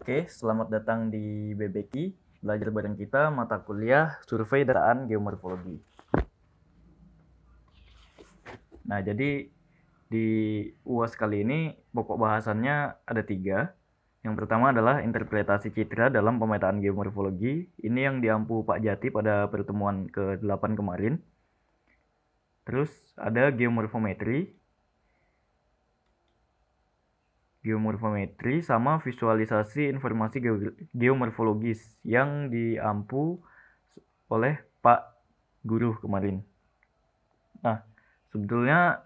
Oke, selamat datang di BBQ, belajar bareng kita mata kuliah survei dataan geomorfologi. Nah, jadi di UAS kali ini pokok bahasannya ada tiga. Yang pertama adalah interpretasi citra dalam pemetaan geomorfologi. Ini yang diampu Pak Jati pada pertemuan ke-8 kemarin. Terus ada geomorfometri, geomorfometri sama visualisasi informasi geomorfologis yang diampu oleh Pak Guru kemarin. Nah, sebetulnya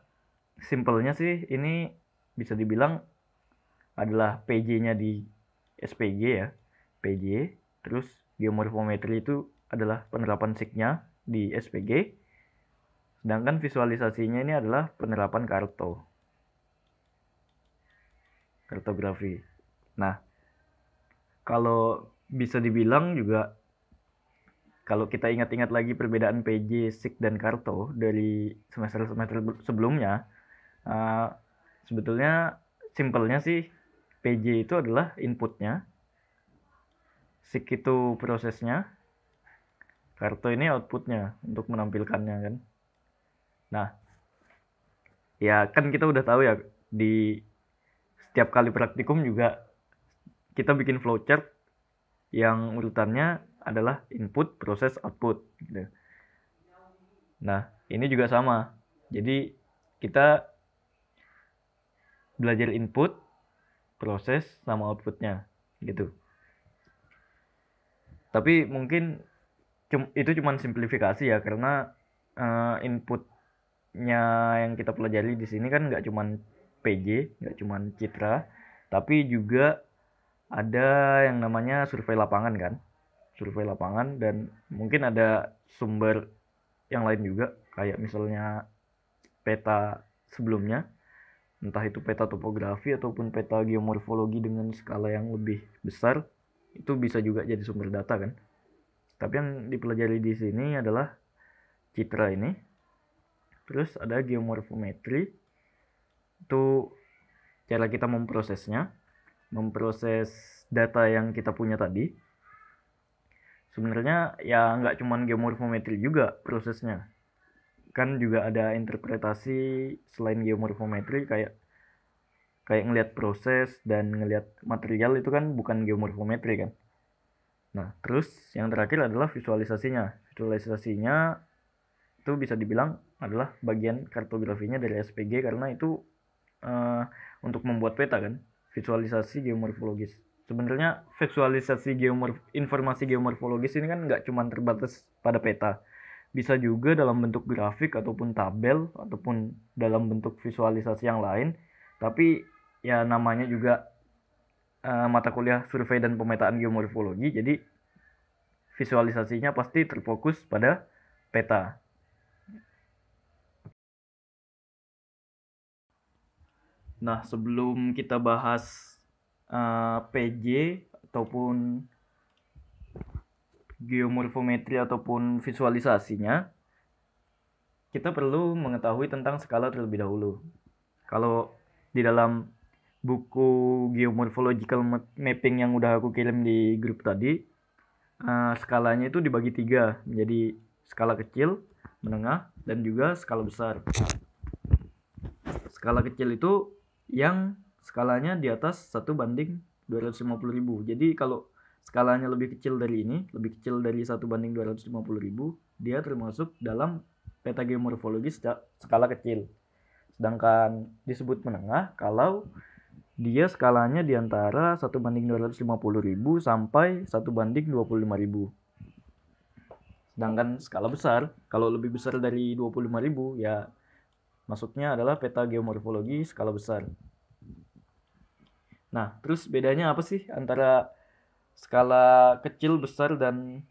simpelnya sih ini bisa dibilang adalah PJ-nya di SPG ya. PJ, terus geomorfometri itu adalah penerapan SIG-nya di SPG. Sedangkan visualisasinya ini adalah penerapan kartu kartografi. Nah, kalau bisa dibilang juga kalau kita ingat-ingat lagi perbedaan PJ, SIK, dan Karto dari semester-semester sebelumnya, uh, sebetulnya simpelnya sih PJ itu adalah inputnya, SIK itu prosesnya, Karto ini outputnya untuk menampilkannya kan. Nah, ya kan kita udah tahu ya di setiap kali praktikum juga kita bikin flowchart yang urutannya adalah input, proses, output. Gitu. Nah, ini juga sama. Jadi kita belajar input, proses, sama outputnya gitu. Tapi mungkin itu cuma simplifikasi ya karena uh, inputnya yang kita pelajari di sini kan nggak cuma PJ nggak cuma Citra tapi juga ada yang namanya survei lapangan kan survei lapangan dan mungkin ada sumber yang lain juga kayak misalnya peta sebelumnya entah itu peta topografi ataupun peta geomorfologi dengan skala yang lebih besar itu bisa juga jadi sumber data kan tapi yang dipelajari di sini adalah citra ini terus ada geomorfometri itu cara kita memprosesnya memproses data yang kita punya tadi sebenarnya ya nggak cuman geomorfometri juga prosesnya kan juga ada interpretasi selain geomorfometri kayak kayak ngelihat proses dan ngelihat material itu kan bukan geomorfometri kan nah terus yang terakhir adalah visualisasinya visualisasinya itu bisa dibilang adalah bagian kartografinya dari SPG karena itu Eh, untuk membuat peta kan visualisasi geomorfologis sebenarnya visualisasi geomorf informasi geomorfologis ini kan nggak cuma terbatas pada peta bisa juga dalam bentuk grafik ataupun tabel ataupun dalam bentuk visualisasi yang lain tapi ya namanya juga uh, mata kuliah survei dan pemetaan geomorfologi jadi visualisasinya pasti terfokus pada peta Nah, sebelum kita bahas uh, eh, PJ ataupun geomorfometri ataupun visualisasinya, kita perlu mengetahui tentang skala terlebih dahulu. Kalau di dalam buku geomorphological mapping yang udah aku kirim di grup tadi, uh, skalanya itu dibagi tiga menjadi skala kecil, menengah, dan juga skala besar. Skala kecil itu yang skalanya di atas 1 banding 250 ribu. Jadi kalau skalanya lebih kecil dari ini, lebih kecil dari 1 banding 250 ribu, dia termasuk dalam peta geomorfologi skala kecil. Sedangkan disebut menengah kalau dia skalanya di antara 1 banding 250 ribu sampai 1 banding 25 ribu. Sedangkan skala besar, kalau lebih besar dari 25 ribu ya Maksudnya adalah peta geomorfologi skala besar. Nah, terus bedanya apa sih antara skala kecil, besar, dan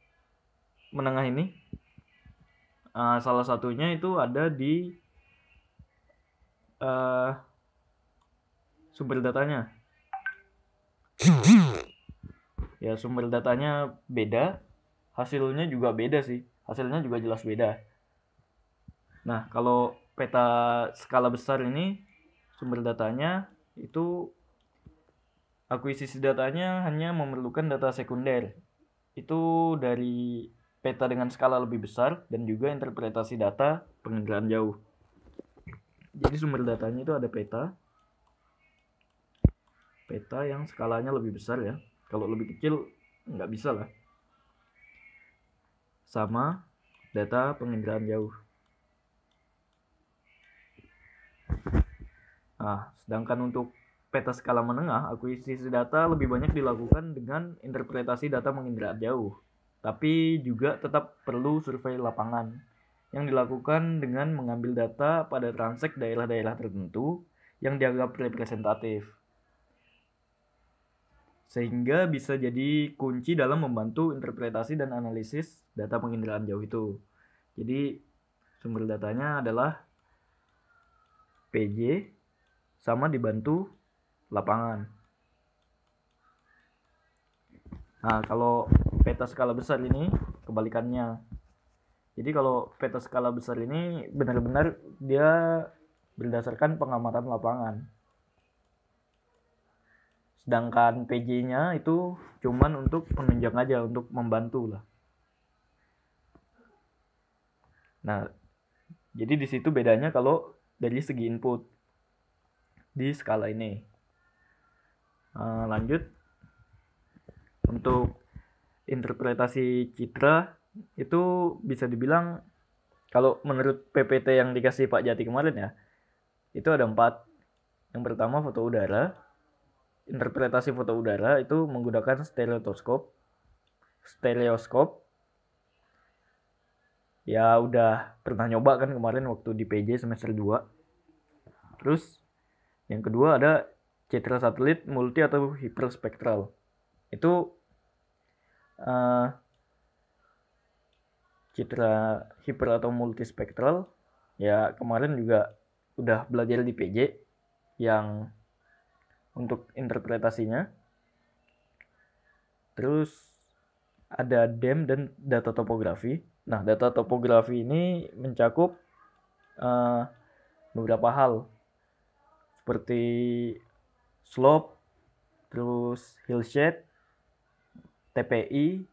menengah ini? Uh, salah satunya itu ada di uh, sumber datanya. Ya, sumber datanya beda, hasilnya juga beda sih. Hasilnya juga jelas beda. Nah, kalau peta skala besar ini sumber datanya itu akuisisi datanya hanya memerlukan data sekunder itu dari peta dengan skala lebih besar dan juga interpretasi data penginderaan jauh jadi sumber datanya itu ada peta peta yang skalanya lebih besar ya kalau lebih kecil nggak bisa lah sama data penginderaan jauh Nah, sedangkan untuk peta skala menengah, akuisisi data lebih banyak dilakukan dengan interpretasi data penginderaan jauh, tapi juga tetap perlu survei lapangan yang dilakukan dengan mengambil data pada transek daerah-daerah tertentu yang dianggap representatif. Sehingga bisa jadi kunci dalam membantu interpretasi dan analisis data penginderaan jauh itu. Jadi sumber datanya adalah PJ sama dibantu lapangan. Nah, kalau peta skala besar ini kebalikannya. Jadi kalau peta skala besar ini benar-benar dia berdasarkan pengamatan lapangan. Sedangkan PJ-nya itu cuman untuk penunjang aja, untuk membantu lah. Nah, jadi di situ bedanya kalau dari segi input di skala ini. Uh, lanjut untuk interpretasi citra itu bisa dibilang kalau menurut PPT yang dikasih Pak Jati kemarin ya itu ada empat yang pertama foto udara interpretasi foto udara itu menggunakan stereotoskop stereoskop ya udah pernah nyoba kan kemarin waktu di PJ semester 2 terus yang kedua ada citra satelit multi atau hiperspektral itu uh, citra hiper atau multispektral ya kemarin juga udah belajar di PJ yang untuk interpretasinya terus ada DEM dan data topografi Nah, data topografi ini mencakup uh, beberapa hal seperti slope, terus hillshade, TPI,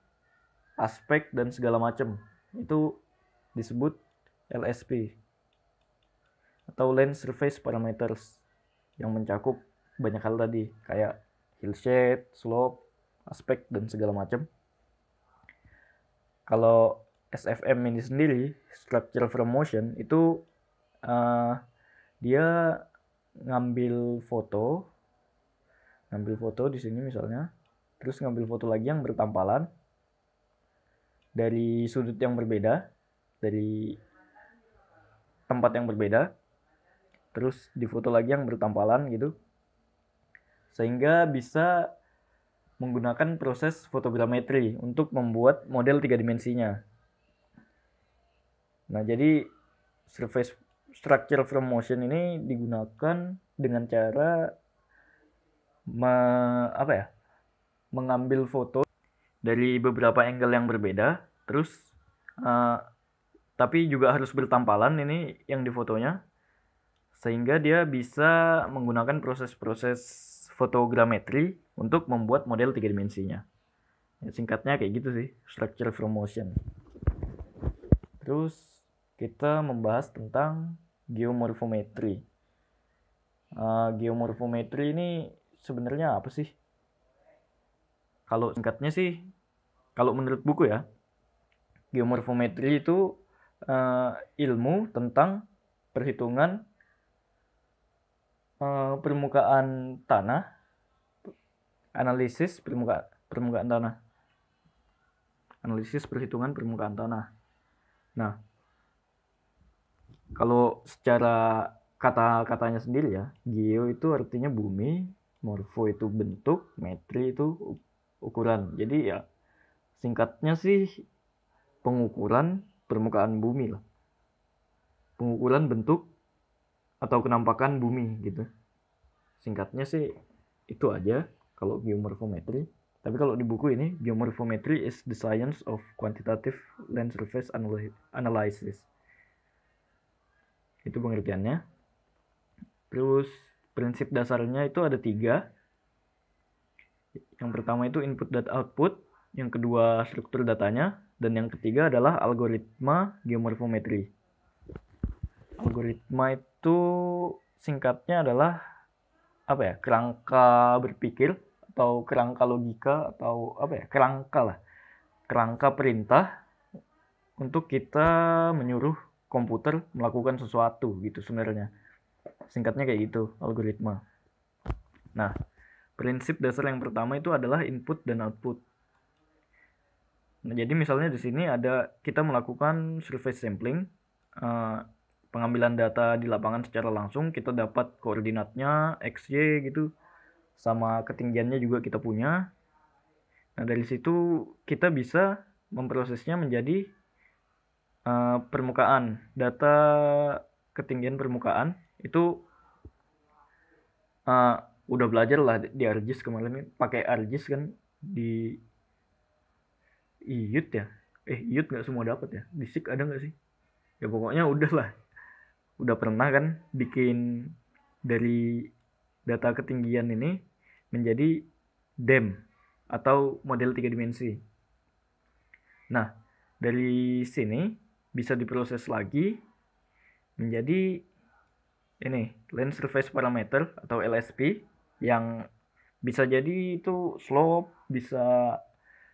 aspek dan segala macam. Itu disebut LSP atau land surface parameters yang mencakup banyak hal tadi kayak hillshade, slope, aspek dan segala macam. Kalau SFM ini sendiri structural from motion itu uh, dia ngambil foto ngambil foto di sini misalnya terus ngambil foto lagi yang bertampalan dari sudut yang berbeda dari tempat yang berbeda terus difoto lagi yang bertampalan gitu sehingga bisa menggunakan proses fotogrametri untuk membuat model tiga dimensinya Nah, jadi surface structure from motion ini digunakan dengan cara me, apa ya? mengambil foto dari beberapa angle yang berbeda, terus uh, tapi juga harus bertampalan ini yang difotonya sehingga dia bisa menggunakan proses-proses fotogrametri untuk membuat model tiga dimensinya. Ya, singkatnya kayak gitu sih, structure from motion. Terus kita membahas tentang geomorfometri. Uh, geomorfometri ini sebenarnya apa sih? Kalau singkatnya sih, kalau menurut buku ya, geomorfometri itu uh, ilmu tentang perhitungan uh, permukaan tanah, analisis permuka, permukaan tanah, analisis perhitungan permukaan tanah. Nah, kalau secara kata-katanya sendiri ya, geo itu artinya bumi, morfo itu bentuk, metri itu ukuran. Jadi ya singkatnya sih pengukuran permukaan bumi lah. Pengukuran bentuk atau kenampakan bumi gitu. Singkatnya sih itu aja kalau geomorphometry. Tapi kalau di buku ini, geomorphometry is the science of quantitative land surface analysis itu pengertiannya terus prinsip dasarnya itu ada tiga yang pertama itu input dan output yang kedua struktur datanya dan yang ketiga adalah algoritma geomorfometri algoritma itu singkatnya adalah apa ya kerangka berpikir atau kerangka logika atau apa ya kerangka lah kerangka perintah untuk kita menyuruh komputer melakukan sesuatu gitu sebenarnya singkatnya kayak gitu algoritma nah prinsip dasar yang pertama itu adalah input dan output nah jadi misalnya di sini ada kita melakukan surface sampling uh, pengambilan data di lapangan secara langsung kita dapat koordinatnya x y gitu sama ketinggiannya juga kita punya nah dari situ kita bisa memprosesnya menjadi uh, permukaan data ketinggian permukaan itu uh, udah belajar lah di ArcGIS kemarin pakai ArcGIS kan di IUT ya eh IUT nggak semua dapat ya di SIG ada nggak sih ya pokoknya udah lah udah pernah kan bikin dari data ketinggian ini menjadi DEM atau model tiga dimensi nah dari sini bisa diproses lagi menjadi ini land surface parameter atau LSP yang bisa jadi itu slope, bisa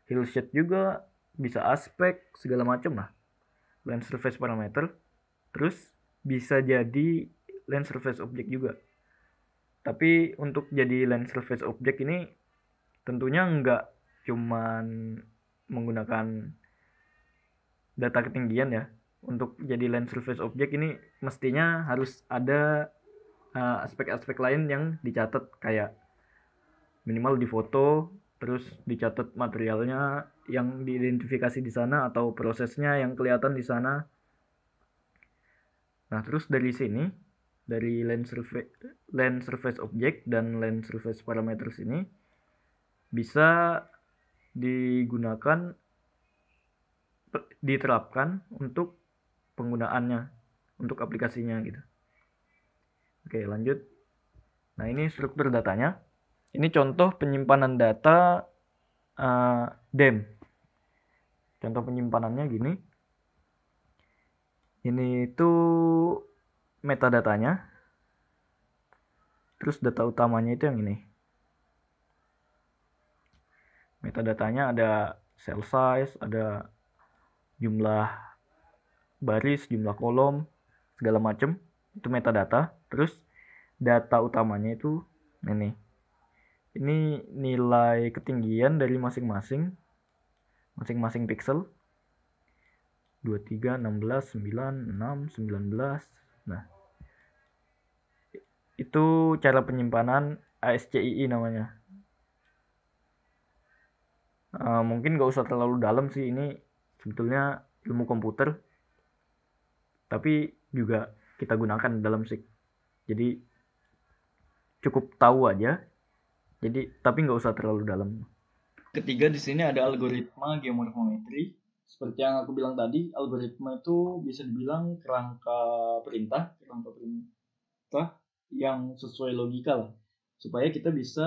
hillshade juga, bisa aspek segala macam lah. Land surface parameter terus bisa jadi land surface object juga. Tapi untuk jadi land surface object ini tentunya nggak cuman menggunakan data ketinggian ya untuk jadi land surface object ini mestinya harus ada eh, aspek-aspek uh, lain yang dicatat kayak minimal di foto terus dicatat materialnya yang diidentifikasi di sana atau prosesnya yang kelihatan di sana nah terus dari sini dari land surface land surface object dan land surface parameters ini bisa digunakan diterapkan untuk penggunaannya untuk aplikasinya gitu. Oke, lanjut. Nah, ini struktur datanya. Ini contoh penyimpanan data uh, eh, DEM. Contoh penyimpanannya gini. Ini itu metadatanya. Terus data utamanya itu yang ini. Metadatanya ada cell size, ada jumlah baris, jumlah kolom, segala macam itu metadata. Terus data utamanya itu ini. Ini nilai ketinggian dari masing-masing masing-masing pixel 23, 16, 9, 6, 19. Nah, itu cara penyimpanan ASCII namanya. Uh, mungkin gak usah terlalu dalam sih ini sebetulnya ilmu komputer tapi juga kita gunakan dalam sik jadi cukup tahu aja jadi tapi nggak usah terlalu dalam ketiga di sini ada algoritma geometri, seperti yang aku bilang tadi algoritma itu bisa dibilang kerangka perintah kerangka perintah yang sesuai logika lah supaya kita bisa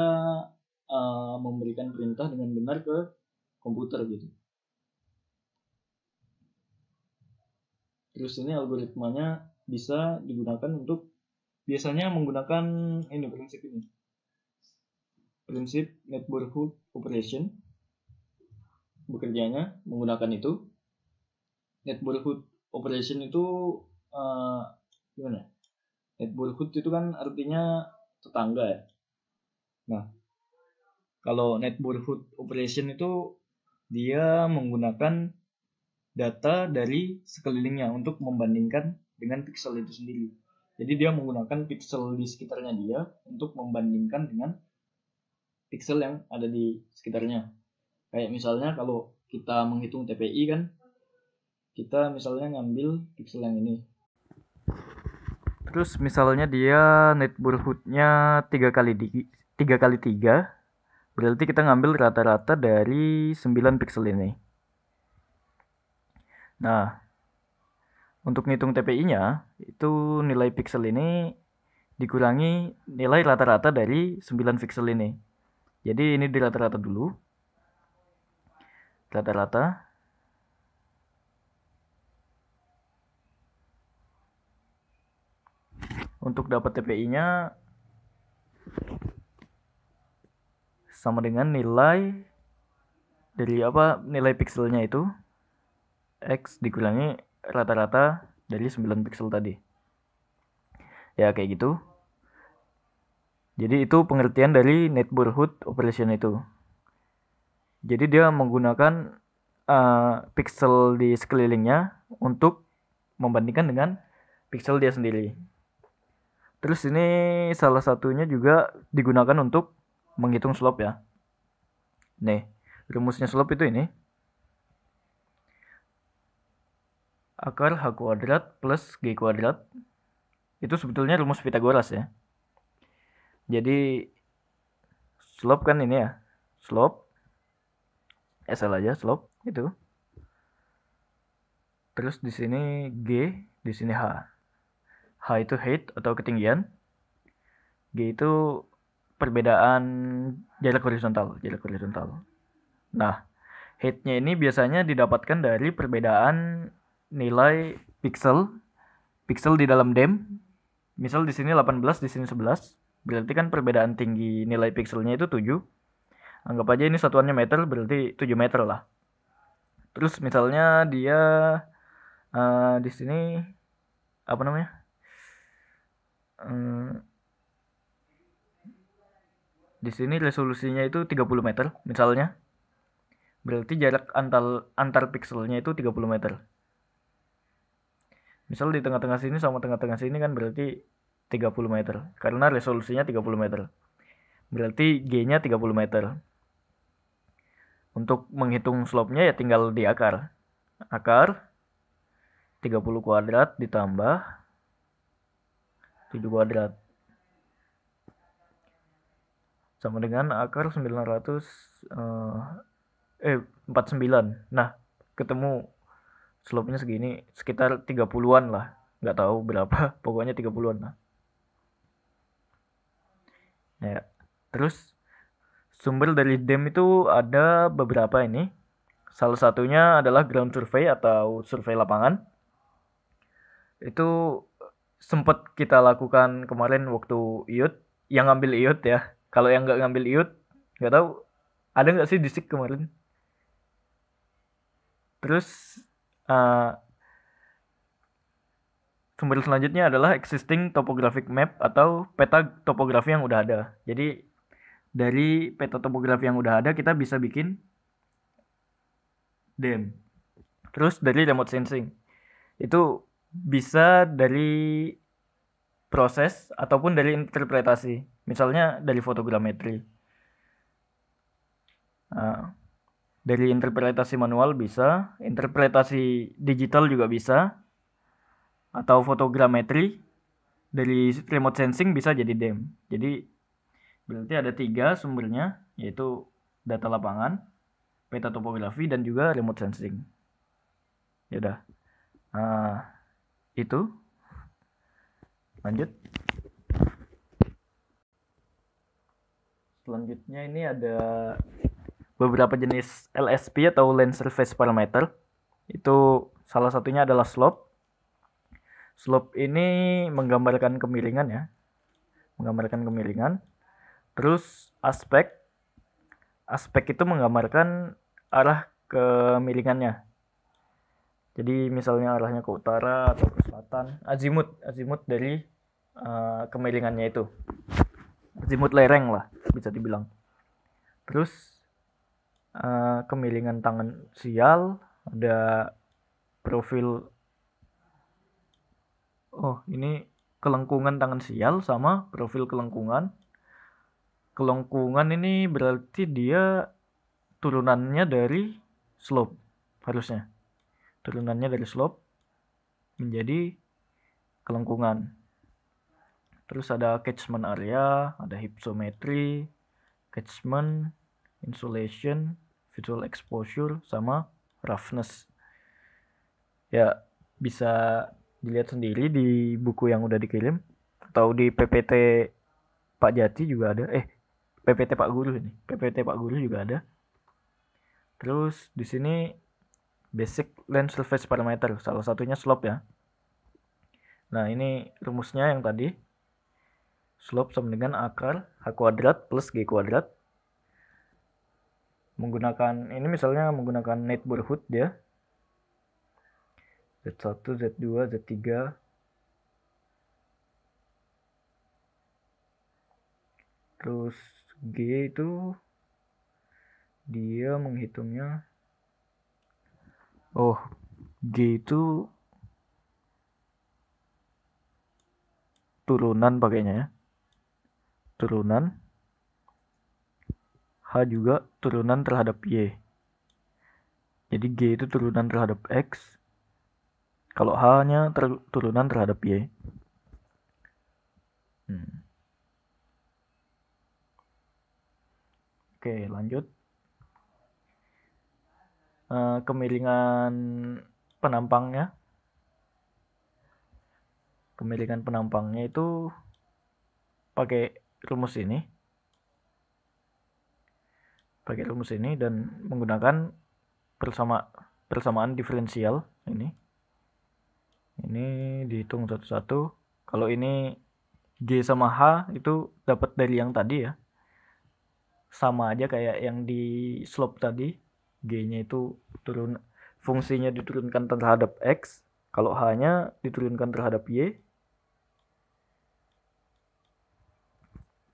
uh, memberikan perintah dengan benar ke komputer gitu Terus ini algoritmanya bisa digunakan untuk biasanya menggunakan ini prinsip ini. Prinsip neighborhood operation. Bekerjanya menggunakan itu. Neighborhood operation itu uh, gimana? Neighborhood itu kan artinya tetangga ya. Nah, kalau neighborhood operation itu dia menggunakan data dari sekelilingnya untuk membandingkan dengan pixel itu sendiri. Jadi dia menggunakan pixel di sekitarnya dia untuk membandingkan dengan pixel yang ada di sekitarnya. Kayak misalnya kalau kita menghitung TPI kan, kita misalnya ngambil pixel yang ini. Terus misalnya dia net nya 3 kali tiga, kali 3, berarti kita ngambil rata-rata dari 9 pixel ini. Nah, untuk ngitung TPI-nya, itu nilai pixel ini dikurangi nilai rata-rata dari 9 pixel ini. Jadi ini di rata-rata dulu. Rata-rata. Untuk dapat TPI-nya sama dengan nilai dari apa nilai pikselnya itu X dikurangi rata-rata dari 9 pixel tadi. Ya kayak gitu. Jadi itu pengertian dari neighborhood operation itu. Jadi dia menggunakan uh, pixel di sekelilingnya untuk membandingkan dengan pixel dia sendiri. Terus ini salah satunya juga digunakan untuk menghitung slope ya. Nih, rumusnya slope itu ini akar h kuadrat plus g kuadrat itu sebetulnya rumus Pitagoras ya. Jadi slope kan ini ya, slope SL aja slope itu. Terus di sini g, di sini h. H itu height atau ketinggian. G itu perbedaan jarak horizontal, jarak horizontal. Nah, heightnya ini biasanya didapatkan dari perbedaan nilai pixel pixel di dalam DEM misal di sini 18 di sini 11 berarti kan perbedaan tinggi nilai pixelnya itu 7 anggap aja ini satuannya meter berarti 7 meter lah terus misalnya dia uh, di sini apa namanya uh, di sini resolusinya itu 30 meter misalnya berarti jarak antar antar pixelnya itu 30 meter misal di tengah-tengah sini sama tengah-tengah sini kan berarti 30 meter karena resolusinya 30 meter berarti G nya 30 meter untuk menghitung slope nya ya tinggal di akar akar 30 kuadrat ditambah 7 kuadrat sama dengan akar 900 eh 49 eh, nah ketemu slope-nya segini sekitar 30-an lah nggak tahu berapa pokoknya 30-an lah ya terus sumber dari DEM itu ada beberapa ini salah satunya adalah ground survey atau survei lapangan itu sempat kita lakukan kemarin waktu iut yang ngambil iut ya kalau yang nggak ngambil iut nggak tahu ada nggak sih disik kemarin terus Eh, sumber selanjutnya adalah existing topographic map atau peta topografi yang udah ada. Jadi dari peta topografi yang udah ada kita bisa bikin DEM. Terus dari remote sensing itu bisa dari proses ataupun dari interpretasi. Misalnya dari fotogrametri. Uh, dari interpretasi manual bisa, interpretasi digital juga bisa, atau fotogrametri dari remote sensing bisa jadi DEM. Jadi berarti ada tiga sumbernya yaitu data lapangan, peta topografi dan juga remote sensing. Yaudah, udah, ah, itu lanjut. Selanjutnya ini ada beberapa jenis LSP atau lens surface parameter. Itu salah satunya adalah slope. Slope ini menggambarkan kemiringan ya. Menggambarkan kemiringan. Terus aspek. Aspek itu menggambarkan arah kemiringannya. Jadi misalnya arahnya ke utara atau ke selatan, azimut, azimut dari uh, kemiringannya itu. Azimut lereng lah bisa dibilang. Terus kemiringan eh, kemilingan tangan sial ada profil oh ini kelengkungan tangan sial sama profil kelengkungan kelengkungan ini berarti dia turunannya dari slope harusnya turunannya dari slope menjadi kelengkungan terus ada catchment area ada hypsometry catchment insulation visual exposure sama roughness ya bisa dilihat sendiri di buku yang udah dikirim atau di PPT Pak Jati juga ada eh PPT Pak Guru ini PPT Pak Guru juga ada terus di sini basic lens surface parameter salah satunya slope ya nah ini rumusnya yang tadi slope sama dengan akar h kuadrat plus g kuadrat menggunakan ini misalnya menggunakan neighborhood ya Z1, Z2, Z3 terus G itu dia menghitungnya oh G itu turunan pakainya ya turunan H juga turunan terhadap Y. Jadi G itu turunan terhadap X. Kalau H-nya ter turunan terhadap Y. Hmm. Oke, lanjut. Uh, kemiringan penampangnya. Kemiringan penampangnya itu pakai rumus ini pakai rumus ini dan menggunakan persama persamaan diferensial ini ini dihitung satu-satu kalau ini G sama H itu dapat dari yang tadi ya sama aja kayak yang di slope tadi G-nya itu turun fungsinya diturunkan terhadap X kalau H-nya diturunkan terhadap Y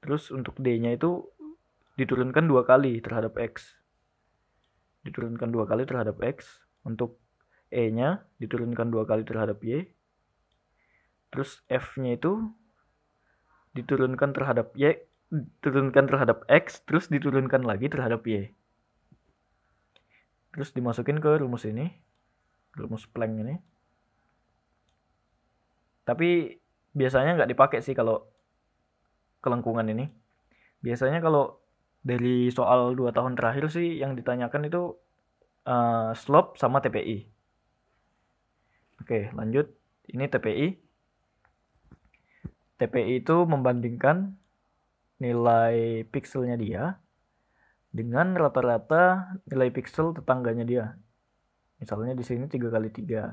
terus untuk D-nya itu diturunkan dua kali terhadap X. Diturunkan dua kali terhadap X. Untuk E-nya diturunkan dua kali terhadap Y. Terus F-nya itu diturunkan terhadap Y, diturunkan terhadap X, terus diturunkan lagi terhadap Y. Terus dimasukin ke rumus ini. Rumus Planck ini. Tapi biasanya nggak dipakai sih kalau kelengkungan ini. Biasanya kalau dari soal dua tahun terakhir sih yang ditanyakan itu uh, eh, slope sama TPI. Oke, lanjut. Ini TPI. TPI itu membandingkan nilai pikselnya dia dengan rata-rata nilai piksel tetangganya dia. Misalnya di sini 3 kali tiga.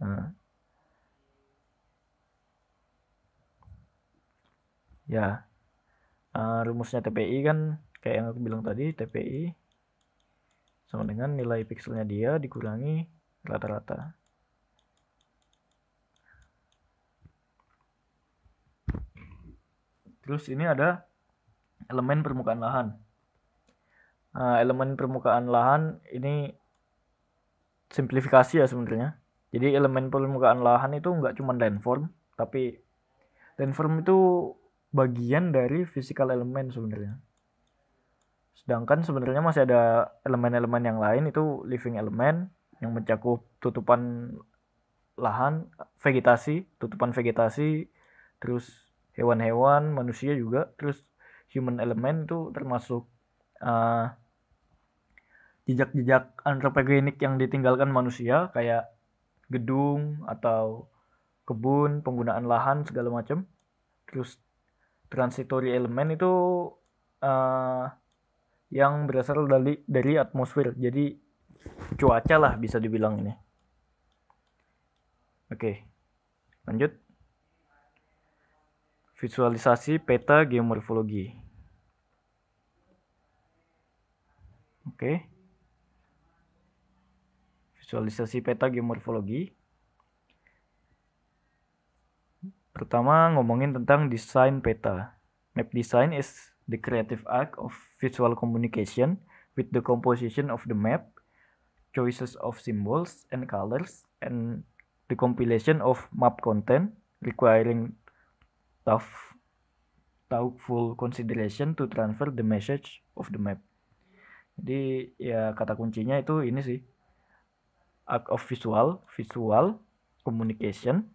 Nah. Ya, uh, rumusnya TPI kan kayak yang aku bilang tadi TPI sama dengan nilai pikselnya dia dikurangi rata-rata terus ini ada elemen permukaan lahan uh, elemen permukaan lahan ini simplifikasi ya sebenarnya jadi elemen permukaan lahan itu nggak cuma landform tapi landform itu bagian dari physical element sebenarnya. Sedangkan sebenarnya masih ada elemen-elemen yang lain itu living element yang mencakup tutupan lahan, vegetasi, tutupan vegetasi, terus hewan-hewan, manusia juga, terus human element itu termasuk uh, jejak-jejak antropogenik yang ditinggalkan manusia kayak gedung atau kebun, penggunaan lahan segala macam. Terus transitory elemen itu uh, yang berasal dari dari atmosfer. Jadi cuaca lah bisa dibilang ini. Oke. Lanjut. Visualisasi peta geomorfologi. Oke. Visualisasi peta geomorfologi Pertama ngomongin tentang desain peta. Map design is the creative act of visual communication with the composition of the map, choices of symbols and colors, and the compilation of map content requiring tough thoughtful consideration to transfer the message of the map. Jadi ya kata kuncinya itu ini sih act of visual, visual communication,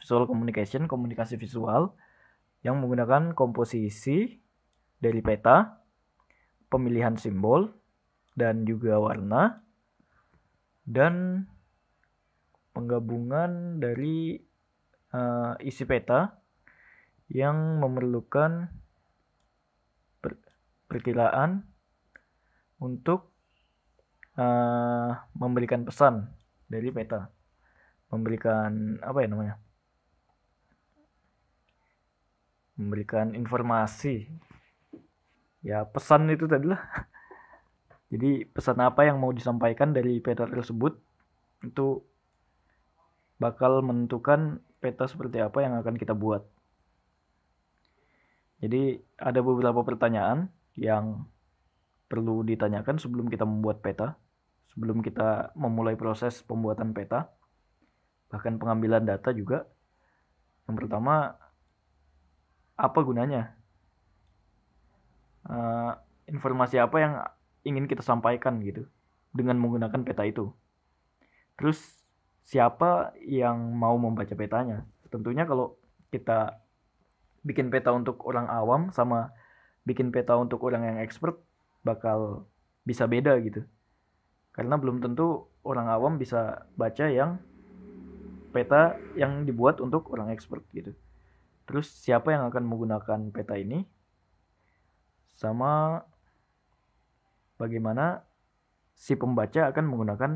visual communication, komunikasi visual yang menggunakan komposisi dari peta, pemilihan simbol, dan juga warna, dan penggabungan dari uh, isi peta yang memerlukan per perkiraan untuk uh, memberikan pesan dari peta, memberikan apa ya namanya? memberikan informasi ya pesan itu tadi lah jadi pesan apa yang mau disampaikan dari peta tersebut itu bakal menentukan peta seperti apa yang akan kita buat jadi ada beberapa pertanyaan yang perlu ditanyakan sebelum kita membuat peta sebelum kita memulai proses pembuatan peta bahkan pengambilan data juga yang pertama apa gunanya? Uh, informasi apa yang ingin kita sampaikan gitu dengan menggunakan peta itu. Terus siapa yang mau membaca petanya? Tentunya kalau kita bikin peta untuk orang awam sama bikin peta untuk orang yang expert bakal bisa beda gitu. Karena belum tentu orang awam bisa baca yang peta yang dibuat untuk orang expert gitu. Terus siapa yang akan menggunakan peta ini? Sama bagaimana si pembaca akan menggunakan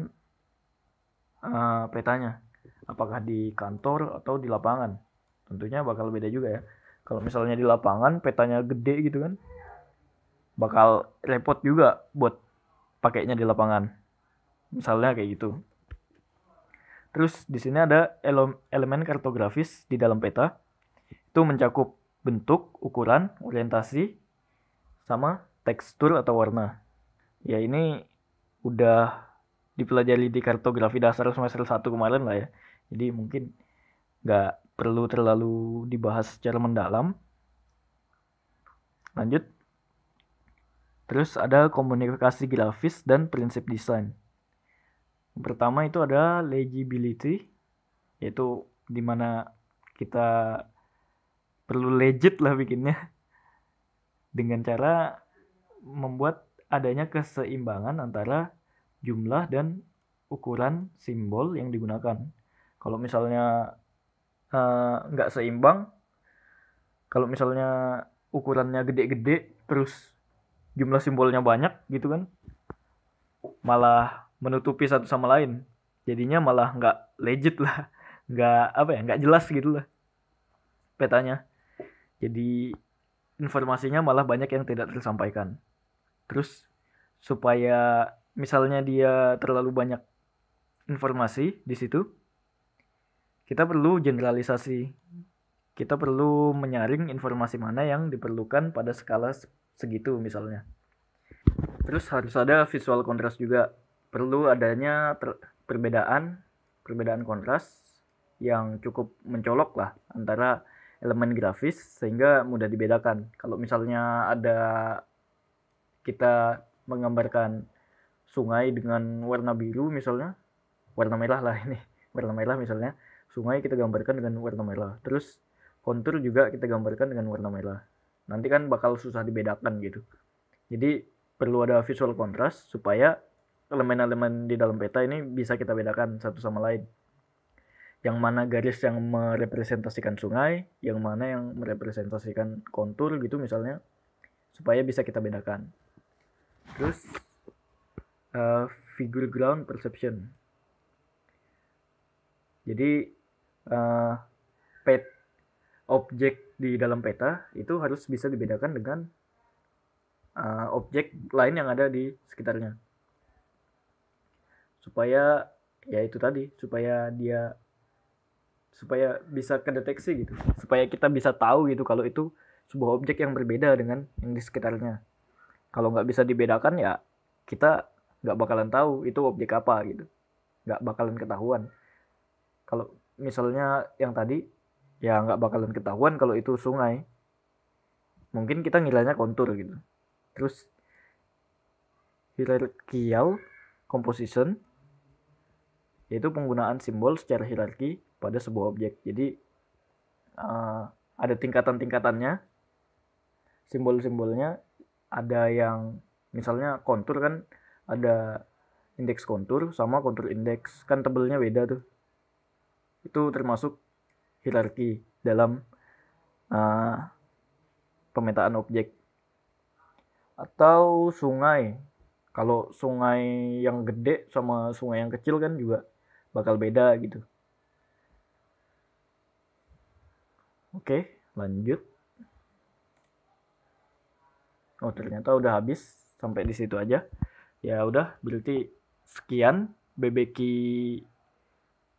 uh, petanya. Apakah di kantor atau di lapangan? Tentunya bakal beda juga ya. Kalau misalnya di lapangan petanya gede gitu kan, bakal repot juga buat pakainya di lapangan. Misalnya kayak gitu. Terus di sini ada elemen kartografis di dalam peta itu mencakup bentuk, ukuran, orientasi, sama tekstur atau warna. Ya ini udah dipelajari di kartografi dasar semester 1 kemarin lah ya. Jadi mungkin nggak perlu terlalu dibahas secara mendalam. Lanjut. Terus ada komunikasi grafis dan prinsip desain. Yang pertama itu ada legibility, yaitu dimana kita perlu legit lah bikinnya dengan cara membuat adanya keseimbangan antara jumlah dan ukuran simbol yang digunakan. Kalau misalnya eh, nggak uh, seimbang, kalau misalnya ukurannya gede-gede terus jumlah simbolnya banyak gitu kan, malah menutupi satu sama lain. Jadinya malah nggak legit lah, nggak apa ya, nggak jelas gitu lah petanya. Jadi informasinya malah banyak yang tidak tersampaikan. Terus supaya misalnya dia terlalu banyak informasi di situ, kita perlu generalisasi. Kita perlu menyaring informasi mana yang diperlukan pada skala segitu misalnya. Terus harus ada visual kontras juga. Perlu adanya perbedaan, perbedaan kontras yang cukup mencolok lah antara elemen grafis sehingga mudah dibedakan. Kalau misalnya ada kita menggambarkan sungai dengan warna biru misalnya, warna merah lah ini, warna merah misalnya, sungai kita gambarkan dengan warna merah. Terus kontur juga kita gambarkan dengan warna merah. Nanti kan bakal susah dibedakan gitu. Jadi perlu ada visual kontras supaya elemen-elemen di dalam peta ini bisa kita bedakan satu sama lain yang mana garis yang merepresentasikan sungai, yang mana yang merepresentasikan kontur gitu misalnya, supaya bisa kita bedakan. Terus uh, figure ground perception. Jadi uh, pet objek di dalam peta itu harus bisa dibedakan dengan uh, objek lain yang ada di sekitarnya. Supaya ya itu tadi, supaya dia supaya bisa kedeteksi gitu supaya kita bisa tahu gitu kalau itu sebuah objek yang berbeda dengan yang di sekitarnya kalau nggak bisa dibedakan ya kita nggak bakalan tahu itu objek apa gitu nggak bakalan ketahuan kalau misalnya yang tadi ya nggak bakalan ketahuan kalau itu sungai mungkin kita ngilanya kontur gitu terus hierarchical composition yaitu penggunaan simbol secara hierarki pada sebuah objek. Jadi uh, ada tingkatan-tingkatannya, simbol-simbolnya, ada yang misalnya kontur kan ada indeks kontur sama kontur indeks kan tebelnya beda tuh. Itu termasuk hierarki dalam uh, pemetaan objek atau sungai kalau sungai yang gede sama sungai yang kecil kan juga bakal beda gitu Oke, lanjut. Oh, ternyata udah habis. Sampai di situ aja. Ya udah, berarti sekian BBQ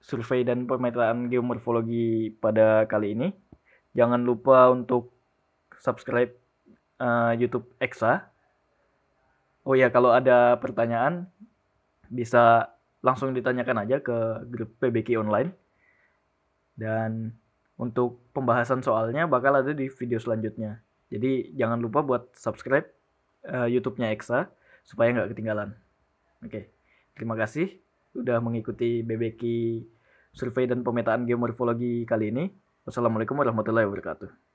survei dan pemetaan geomorfologi pada kali ini. Jangan lupa untuk subscribe uh, YouTube Exa. Oh ya, kalau ada pertanyaan bisa langsung ditanyakan aja ke grup PBQ online. Dan untuk pembahasan soalnya bakal ada di video selanjutnya. Jadi jangan lupa buat subscribe uh, YouTube-nya Eksa supaya nggak ketinggalan. Oke, terima kasih sudah mengikuti BBQ survei dan pemetaan geomorfologi kali ini. Wassalamualaikum warahmatullahi wabarakatuh.